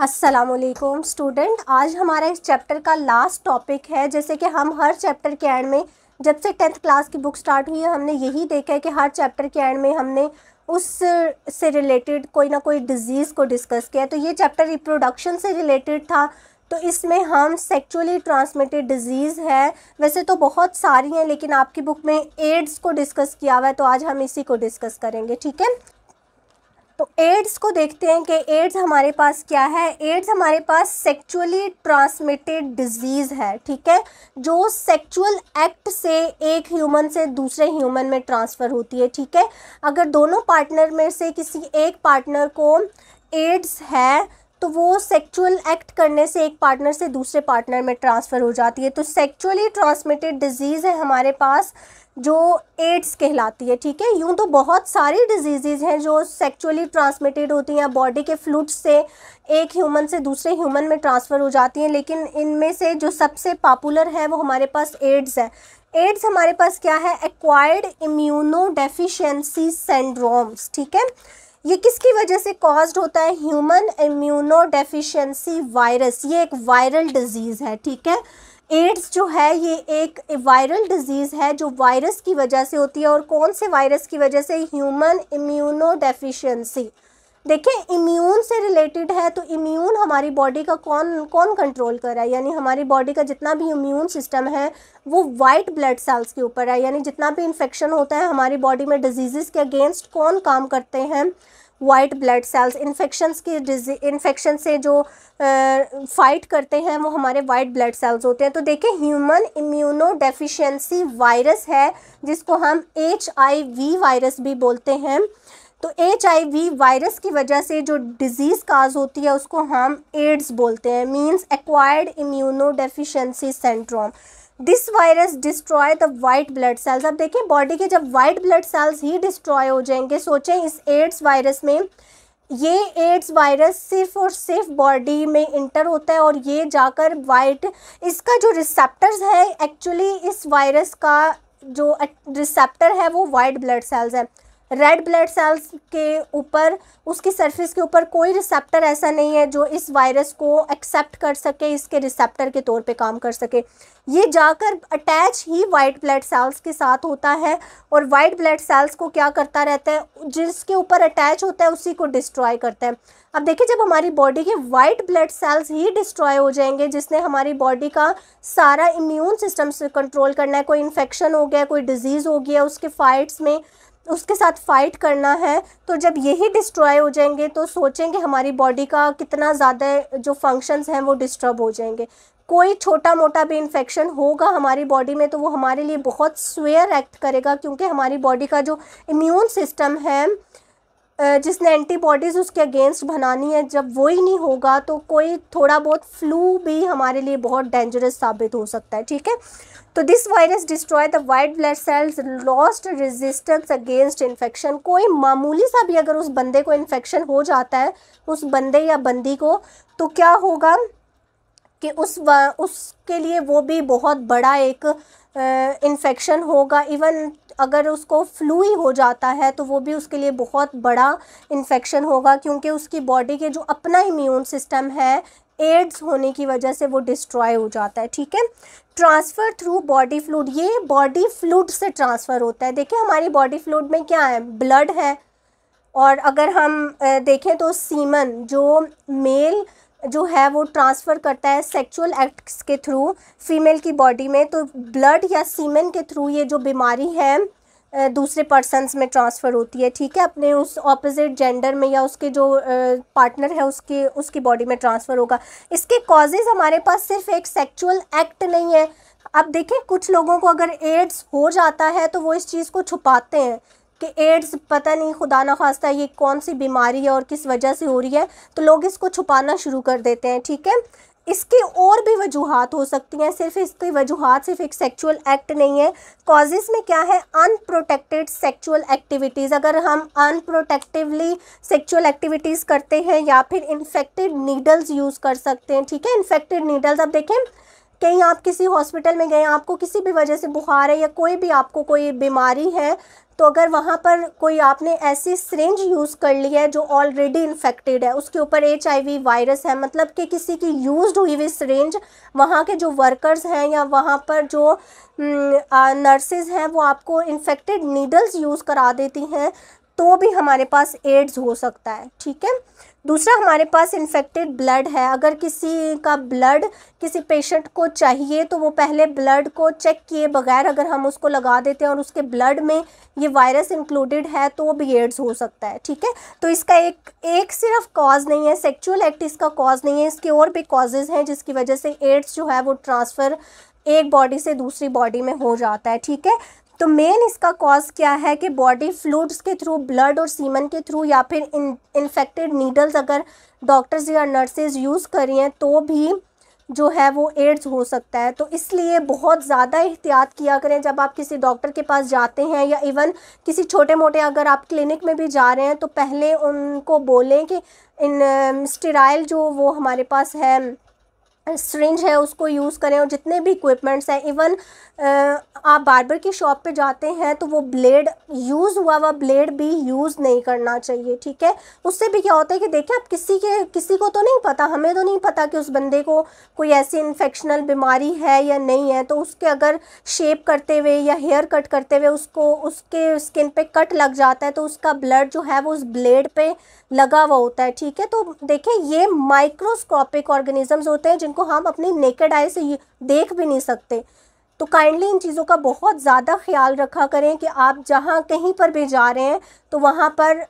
असलकुम स्टूडेंट आज हमारा इस चैप्टर का लास्ट टॉपिक है जैसे कि हम हर चैप्टर के एंड में जब से टेंथ क्लास की बुक स्टार्ट हुई है हमने यही देखा है कि हर चैप्टर के एंड में हमने उस से रिलेटेड कोई ना कोई डिज़ीज़ को डिस्कस किया तो ये चैप्टर रिप्रोडक्शन से रिलेटेड था तो इसमें हम सेक्चुअली ट्रांसमिटेड डिजीज़ है वैसे तो बहुत सारी हैं लेकिन आपकी बुक में एड्स को डिस्कस किया हुआ है तो आज हम इसी को डिस्कस करेंगे ठीक है तो एड्स को देखते हैं कि एड्स हमारे पास क्या है एड्स हमारे पास सेक्चुअली ट्रांसमिटेड डिजीज़ है ठीक है जो सेक्चुअल एक्ट से एक ह्यूमन से दूसरे ह्यूमन में ट्रांसफ़र होती है ठीक है अगर दोनों पार्टनर में से किसी एक पार्टनर को एड्स है तो वो सेक्चुअल एक्ट करने से एक पार्टनर से दूसरे पार्टनर में ट्रांसफ़र हो जाती है तो सेक्चुअली ट्रांसमिटेड डिजीज़ है हमारे पास जो एड्स कहलाती है ठीक है यूँ तो बहुत सारी डिजीज़ हैं जो सेक्चुअली ट्रांसमिटेड होती हैं बॉडी के फ्लूड से एक ह्यूमन से दूसरे ह्यूमन में ट्रांसफ़र हो जाती हैं लेकिन इनमें से जो सबसे पॉपुलर है वो हमारे पास एड्स है एड्स हमारे पास क्या है एक्वायर्ड इम्यूनो डेफिशेंसी सेंड्रोम्स ठीक है ये किसकी वजह से कॉज्ड होता है ह्यूमन इम्यूनो डेफिशेंसी वायरस ये एक वायरल डिजीज़ है ठीक है एड्स जो है ये एक वायरल डिजीज़ है जो वायरस की वजह से होती है और कौन से वायरस की वजह से ह्यूमन इम्यूनो देखें इम्यून से रिलेटेड है तो इम्यून हमारी बॉडी का कौन कौन कंट्रोल कर रहा है यानी हमारी बॉडी का जितना भी इम्यून सिस्टम है वो वाइट ब्लड सेल्स के ऊपर है यानी जितना भी इन्फेक्शन होता है हमारी बॉडी में डिजीज़ के अगेंस्ट कौन काम करते हैं वाइट ब्लड सेल्स इन्फेक्शंस की डिजी इन्फेक्शन से जो फाइट करते हैं वो हमारे वाइट ब्लड सेल्स होते हैं तो देखिए ह्यूमन इम्यूनो वायरस है जिसको हम एच वायरस भी बोलते हैं तो एच वायरस की वजह से जो डिज़ीज़ काज होती है उसको हम एड्स बोलते हैं means acquired immuno deficiency syndrome this virus destroy the white blood cells अब देखिए बॉडी के जब वाइट ब्लड सेल्स ही डिस्ट्रॉय हो जाएंगे सोचें इस एड्स वायरस में ये एड्स वायरस सिर्फ और सिर्फ बॉडी में इंटर होता है और ये जाकर वाइट इसका जो रिसेप्टर्स है एक्चुअली इस वायरस का जो रिसेप्टर है वो वाइट ब्लड सेल्स है रेड ब्लड सेल्स के ऊपर उसकी सरफेस के ऊपर कोई रिसेप्टर ऐसा नहीं है जो इस वायरस को एक्सेप्ट कर सके इसके रिसेप्टर के तौर पे काम कर सके ये जाकर अटैच ही वाइट ब्लड सेल्स के साथ होता है और वाइट ब्लड सेल्स को क्या करता रहता है जिसके ऊपर अटैच होता है उसी को डिस्ट्रॉय करता है अब देखिए जब हमारी बॉडी के वाइट ब्लड सेल्स ही डिस्ट्रॉय हो जाएंगे जिसने हमारी बॉडी का सारा इम्यून सिस्टम से कंट्रोल करना है कोई इन्फेक्शन हो गया कोई डिजीज़ हो गया उसके फाइट्स में उसके साथ फ़ाइट करना है तो जब यही डिस्ट्रॉय हो जाएंगे तो सोचेंगे हमारी बॉडी का कितना ज़्यादा जो फंक्शंस हैं वो डिस्टर्ब हो जाएंगे कोई छोटा मोटा भी इन्फेक्शन होगा हमारी बॉडी में तो वो हमारे लिए बहुत स्वेयर एक्ट करेगा क्योंकि हमारी बॉडी का जो इम्यून सिस्टम है जिसने एंटीबॉडीज़ उसके अगेंस्ट बनानी है जब वो ही नहीं होगा तो कोई थोड़ा बहुत फ्लू भी हमारे लिए बहुत डेंजरस साबित हो सकता है ठीक है तो this virus destroy the white blood cells lost resistance against infection कोई मामूली सा भी अगर उस बंदे को इन्फेक्शन हो जाता है उस बंदे या बंदी को तो क्या होगा कि उस उसके लिए वो भी बहुत बड़ा एक इन्फेक्शन होगा इवन अगर उसको फ्लू ही हो जाता है तो वो भी उसके लिए बहुत बड़ा इन्फेक्शन होगा क्योंकि उसकी बॉडी के जो अपना इम्यून सिस्टम है एड्स होने की वजह से वो डिस्ट्रॉय हो जाता है ठीक है ट्रांसफ़र थ्रू बॉडी फ्लूड ये बॉडी फ्लूड से ट्रांसफ़र होता है देखिए हमारी बॉडी फ्लूड में क्या है ब्लड है और अगर हम देखें तो सीमन जो मेल जो है वो ट्रांसफ़र करता है सेक्सुअल एक्ट्स के थ्रू फीमेल की बॉडी में तो ब्लड या सीमेन के थ्रू ये जो बीमारी है दूसरे पर्सनस में ट्रांसफ़र होती है ठीक है अपने उस ऑपोजिट जेंडर में या उसके जो पार्टनर है उसके उसकी बॉडी में ट्रांसफ़र होगा इसके कॉजेज़ हमारे पास सिर्फ एक सेक्चुअल एक्ट नहीं है अब देखें कुछ लोगों को अगर एड्स हो जाता है तो वो इस चीज़ को छुपाते हैं कि एड्स पता नहीं खुदा ना खास्ता ये कौन सी बीमारी है और किस वजह से हो रही है तो लोग इसको छुपाना शुरू कर देते हैं ठीक है इसकी और भी वजूहत हो सकती हैं सिर्फ इसकी वजूहत सिर्फ एक सेक्चुअल एक्ट नहीं है कॉजेज़ में क्या है अनप्रोटेक्टेड सेक्चुअल एक्टिविटीज़ अगर हम अनप्रोटेक्टिवली सेक्चुअल एक्टिविटीज़ करते हैं या फिर इन्फेक्टेड नीडल्स यूज़ कर सकते हैं ठीक है इन्फेक्टेड नीडल्स अब देखें कहीं आप किसी हॉस्पिटल में गए आपको किसी भी वजह से बुखार है या कोई भी आपको कोई बीमारी है तो अगर वहाँ पर कोई आपने ऐसी सरेंज यूज़ कर ली है जो ऑलरेडी इन्फेक्टेड है उसके ऊपर एच वायरस है मतलब कि किसी की यूज़ हुई हुई सरेंज वहाँ के जो वर्कर्स हैं या वहाँ पर जो नर्सेज हम्म, हैं वो आपको इन्फेक्टेड नीडल्स यूज़ करा देती हैं तो भी हमारे पास एड्स हो सकता है ठीक है दूसरा हमारे पास इन्फेक्टेड ब्लड है अगर किसी का ब्लड किसी पेशेंट को चाहिए तो वो पहले ब्लड को चेक किए बगैर अगर हम उसको लगा देते हैं और उसके ब्लड में ये वायरस इंक्लूडेड है तो भी एड्स हो सकता है ठीक है तो इसका एक एक सिर्फ कॉज नहीं है सेक्चुअल एक्ट इसका कॉज नहीं है इसके और भी कॉजेज़ हैं जिसकी वजह से एड्स जो है वो ट्रांसफ़र एक बॉडी से दूसरी बॉडी में हो जाता है ठीक है तो मेन इसका कॉज क्या है कि बॉडी फ्लूड्स के थ्रू ब्लड और सीमन के थ्रू या फिर इन्फेक्टेड नीडल्स अगर डॉक्टर्स या नर्सेज यूज़ करी हैं तो भी जो है वो एड्स हो सकता है तो इसलिए बहुत ज़्यादा एहतियात किया करें जब आप किसी डॉक्टर के पास जाते हैं या इवन किसी छोटे मोटे अगर आप क्लिनिक में भी जा रहे हैं तो पहले उनको बोलें कि इन स्टेराइल जो वो हमारे पास है सरिंज है उसको यूज़ करें और जितने भी इक्विपमेंट्स हैं इवन आप बारबर की शॉप पे जाते हैं तो वो ब्लेड यूज़ हुआ हुआ ब्लेड भी यूज़ नहीं करना चाहिए ठीक है उससे भी क्या होता है कि देखिए आप किसी के किसी को तो नहीं पता हमें तो नहीं पता कि उस बंदे को कोई ऐसी इन्फेक्शनल बीमारी है या नहीं है तो उसके अगर शेप करते हुए या हेयर कट करते हुए उसको उसके स्किन पर कट लग जाता है तो उसका ब्लड जो है वो उस ब्लेड पर लगा हुआ होता है ठीक है तो देखें ये माइक्रोस्कोपिक ऑर्गेनिजम्स होते हैं जिन जिनको हम अपनी नेकेड आई से देख भी नहीं सकते तो काइंडली इन चीज़ों का बहुत ज़्यादा ख्याल रखा करें कि आप जहाँ कहीं पर भी जा रहे हैं तो वहाँ पर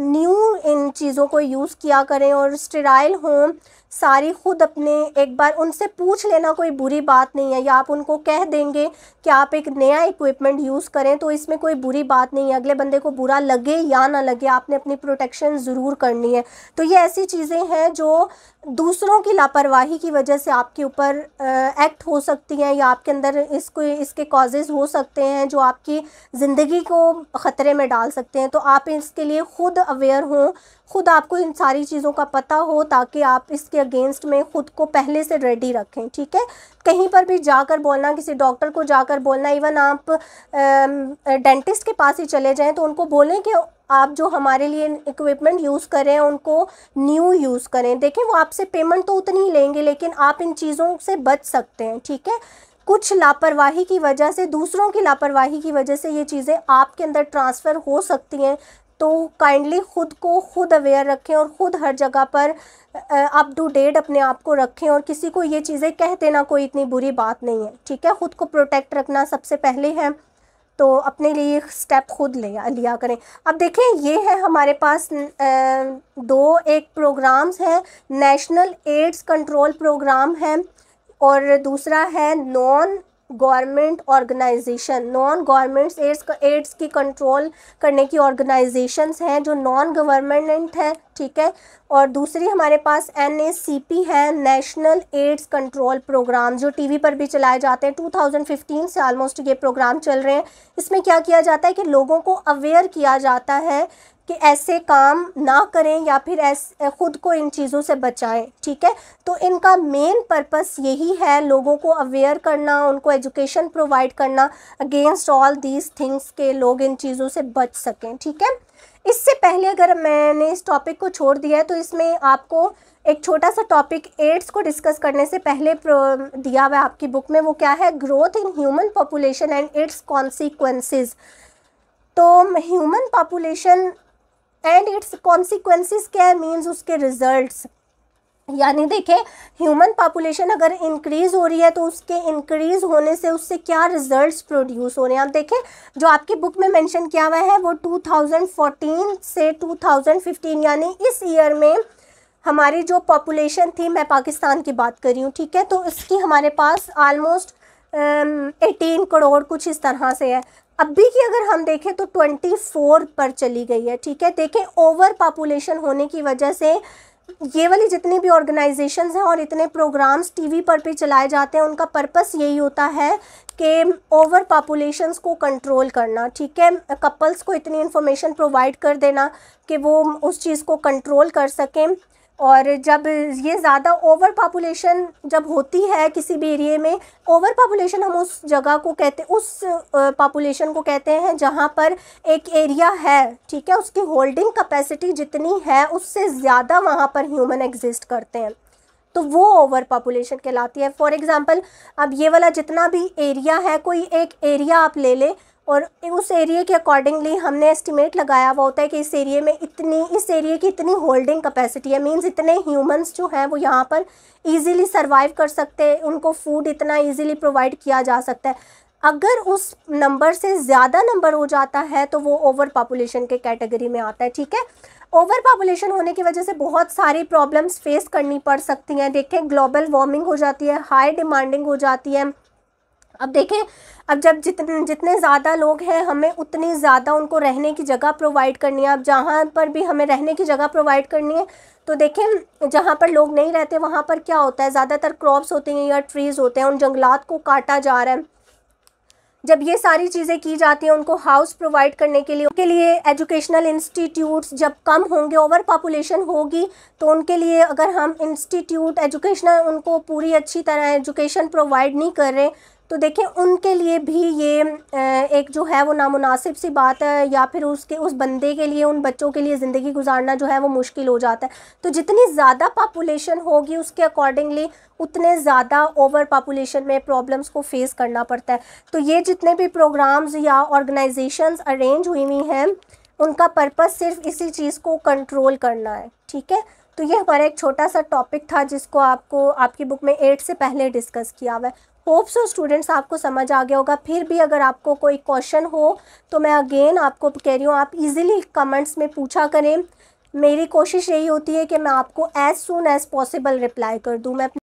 न्यू इन चीज़ों को यूज़ किया करें और स्टेराइल हों सारी खुद अपने एक बार उनसे पूछ लेना कोई बुरी बात नहीं है या आप उनको कह देंगे कि आप एक नया इक्विपमेंट यूज़ करें तो इसमें कोई बुरी बात नहीं है अगले बंदे को बुरा लगे या ना लगे आपने अपनी प्रोटेक्शन ज़रूर करनी है तो ये ऐसी चीज़ें हैं जो दूसरों की लापरवाही की वजह से आपके ऊपर एक्ट हो सकती हैं या आपके अंदर इसको इसके कॉजेज़ हो सकते हैं जो आपकी ज़िंदगी को ख़तरे में डाल सकते हैं तो आप इसके लिए ख़ुद अवेयर हों ख़ुद आपको इन सारी चीज़ों का पता हो ताकि आप इसके अगेंस्ट में ख़ुद को पहले से रेडी रखें ठीक है कहीं पर भी जाकर बोलना किसी डॉक्टर को जाकर बोलना इवन आप डेंटिस्ट के पास ही चले जाएँ तो उनको बोलें कि आप जो हमारे लिए इक्विपमेंट यूज़ करें उनको न्यू यूज़ करें देखें वो आपसे पेमेंट तो उतनी ही लेंगे लेकिन आप इन चीज़ों से बच सकते हैं ठीक है कुछ लापरवाही की वजह से दूसरों की लापरवाही की वजह से ये चीज़ें आपके अंदर ट्रांसफ़र हो सकती हैं तो काइंडली ख़ुद को खुद अवेयर रखें और ख़ुद हर जगह पर अप टू डेट अपने आप को रखें और किसी को ये चीज़ें कह देना कोई इतनी बुरी बात नहीं है ठीक है ख़ुद को प्रोटेक्ट रखना सबसे पहले है तो अपने लिए स्टेप खुद ले लिया करें अब देखें ये है हमारे पास दो एक प्रोग्राम्स हैं नेशनल एड्स कंट्रोल प्रोग्राम है और दूसरा है non government organization non government AIDS AIDS की कंट्रोल करने की ऑर्गेनाइजेशंस हैं जो नॉन गवर्नमेंट हैं ठीक है और दूसरी हमारे पास एन है नेशनल एड्स कंट्रोल प्रोग्राम जो टीवी पर भी चलाए जाते हैं 2015 से ऑलमोस्ट ये प्रोग्राम चल रहे हैं इसमें क्या किया जाता है कि लोगों को अवेयर किया जाता है कि ऐसे काम ना करें या फिर ऐसे ख़ुद को इन चीज़ों से बचाएं ठीक है तो इनका मेन पर्पस यही है लोगों को अवेयर करना उनको एजुकेशन प्रोवाइड करना अगेंस्ट ऑल दीज थिंग्स के लोग इन चीज़ों से बच सकें ठीक है इससे पहले अगर मैंने इस टॉपिक को छोड़ दिया है तो इसमें आपको एक छोटा सा टॉपिक एड्स को डिस्कस करने से पहले दिया हुआ है आपकी बुक में वो क्या है growth in human population and its consequences तो human population and its consequences क्या है मीन्स उसके रिजल्ट्स यानी देखें ह्यूमन पॉपुलेशन अगर इंक्रीज हो रही है तो उसके इंक्रीज होने से उससे क्या रिजल्ट्स प्रोड्यूस हो रहे हैं आप देखें जो आपकी बुक में मेंशन किया हुआ है वो 2014 से 2015 यानी इस ईयर में हमारी जो पॉपुलेशन थी मैं पाकिस्तान की बात कर रही हूँ ठीक है तो इसकी हमारे पास आलमोस्ट एटीन करोड़ कुछ इस तरह से है अभी की अगर हम देखें तो 24 पर चली गई है ठीक है देखें ओवर पॉपुलेशन होने की वजह से ये वाली जितनी भी ऑर्गेनाइजेशंस हैं और इतने प्रोग्राम्स टीवी पर भी चलाए जाते हैं उनका पर्पस यही होता है कि ओवर पॉपुलेशन को कंट्रोल करना ठीक है कपल्स को इतनी इन्फॉर्मेशन प्रोवाइड कर देना कि वो उस चीज़ को कंट्रोल कर सकें और जब ये ज़्यादा ओवर पापुलेशन जब होती है किसी भी एरिए में ओवर पापुलेशन हम उस जगह को कहते उस पापुलेशन को कहते हैं जहाँ पर एक एरिया है ठीक है उसकी होल्डिंग कैपेसिटी जितनी है उससे ज़्यादा वहाँ पर ह्यूमन एग्जिस्ट करते हैं तो वो ओवर पापुलेशन कहलाती है फॉर एग्ज़ाम्पल अब ये वाला जितना भी एरिया है कोई एक एरिया आप ले लें और उस एरिए के अकॉर्डिंगली हमने एस्टिमेट लगाया हुआ होता है कि इस एरिए में इतनी इस एरिए की इतनी होल्डिंग कैपेसिटी है मींस इतने ह्यूमंस जो हैं वो यहाँ पर इजीली सरवाइव कर सकते हैं उनको फूड इतना इजीली प्रोवाइड किया जा सकता है अगर उस नंबर से ज़्यादा नंबर हो जाता है तो वो ओवर पॉपुलेशन के कैटेगरी में आता है ठीक है ओवर पॉपुलेशन होने की वजह से बहुत सारी प्रॉब्लम्स फेस करनी पड़ सकती हैं देखें ग्लोबल वार्मिंग हो जाती है हाई डिमांडिंग हो जाती है अब देखें अब जब जितने जितने ज़्यादा लोग हैं हमें उतनी ज़्यादा उनको रहने की जगह प्रोवाइड करनी है अब जहाँ पर भी हमें रहने की जगह प्रोवाइड करनी है तो देखें जहाँ पर लोग नहीं रहते वहाँ पर क्या होता है ज़्यादातर क्रॉप्स होते हैं या ट्रीज़ होते हैं उन जंगलात को काटा जा रहा है जब ये सारी चीज़ें की जाती हैं उनको हाउस प्रोवाइड करने के लिए उनके लिए एजुकेशनल इंस्टीट्यूट्स जब कम होंगे ओवर पॉपुलेशन होगी तो उनके लिए अगर हम इंस्टीट्यूट एजुकेशनल उनको पूरी अच्छी तरह एजुकेशन प्रोवाइड नहीं कर रहे तो देखें उनके लिए भी ये एक जो है वो नामुनासिब सी बात है या फिर उसके उस बंदे के लिए उन बच्चों के लिए ज़िंदगी गुजारना जो है वो मुश्किल हो जाता है तो जितनी ज़्यादा पापुलेशन होगी उसके अकॉर्डिंगली उतने ज़्यादा ओवर पापुलेशन में प्रॉब्लम्स को फेस करना पड़ता है तो ये जितने भी प्रोग्राम्स या ऑर्गेनाइजेशंस अरेंज हुई हुई हैं उनका पर्पज़ सिर्फ इसी चीज़ को कंट्रोल करना है ठीक है तो ये हमारा एक छोटा सा टॉपिक था जिसको आपको आपकी बुक में एट से पहले डिस्कस किया हुआ है होप सो स्टूडेंट्स आपको समझ आ गया होगा फिर भी अगर आपको कोई क्वेश्चन हो तो मैं अगेन आपको कह रही हूँ आप इजीली कमेंट्स में पूछा करें मेरी कोशिश यही होती है कि मैं आपको as soon as possible reply कर दूँ मैं